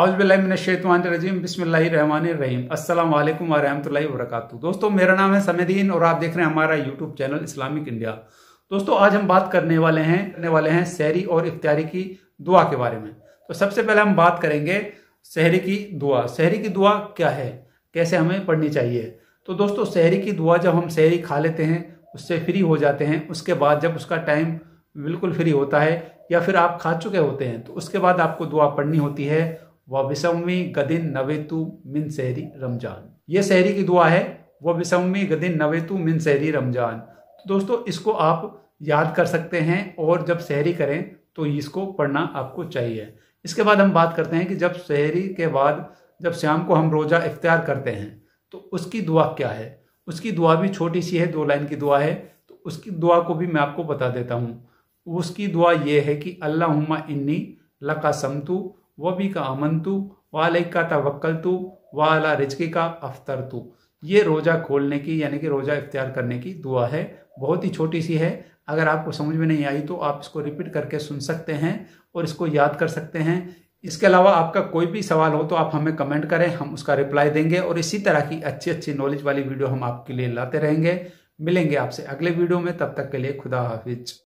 आउज़बिल्लाशतवानरजीम बिसमीम अल्लाम वरहमल वर्क दोस्तों मेरा नाम है समयदीन और आप देख रहे हैं हमारा यूट्यूब चैनल इस्लामिक इंडिया दोस्तों आज हम बात करने वाले हैं करने वाले हैं शहरी और इख्तियारी की दुआ के बारे में तो सबसे पहले हम बात करेंगे शहरी की दुआ शहरी की दुआ क्या है कैसे हमें पढ़नी चाहिए तो दोस्तों शहरी की दुआ जब हम शहरी खा लेते हैं उससे फ्री हो जाते हैं उसके बाद जब उसका टाइम बिल्कुल फ्री होता है या फिर आप खा चुके होते हैं तो उसके बाद आपको दुआ पढ़नी होती है व विसमी गदिन नवेतु मिन सहरी रमजान ये सहरी की दुआ है व विषमी गदिन नवेतु मिन सहरी रमजान तो दोस्तों इसको आप याद कर सकते हैं और जब सहरी करें तो इसको पढ़ना आपको चाहिए इसके बाद हम बात करते हैं कि जब सहरी के बाद जब शाम को हम रोज़ा इख्तियार करते हैं तो उसकी दुआ क्या है उसकी दुआ भी छोटी सी है दो लाइन की दुआ है तो उसकी दुआ को भी मैं आपको बता देता हूँ उसकी दुआ यह है कि अल्लाह इन्नी लका समतू वबी का तू वालई का तू वाला रिजकी का अफ्तरतु ये रोज़ा खोलने की यानी कि रोज़ा इख्तियार करने की दुआ है बहुत ही छोटी सी है अगर आपको समझ में नहीं आई तो आप इसको रिपीट करके सुन सकते हैं और इसको याद कर सकते हैं इसके अलावा आपका कोई भी सवाल हो तो आप हमें कमेंट करें हम उसका रिप्लाई देंगे और इसी तरह की अच्छी अच्छी नॉलेज वाली वीडियो हम आपके लिए लाते रहेंगे मिलेंगे आपसे अगले वीडियो में तब तक के लिए खुदा हाफिज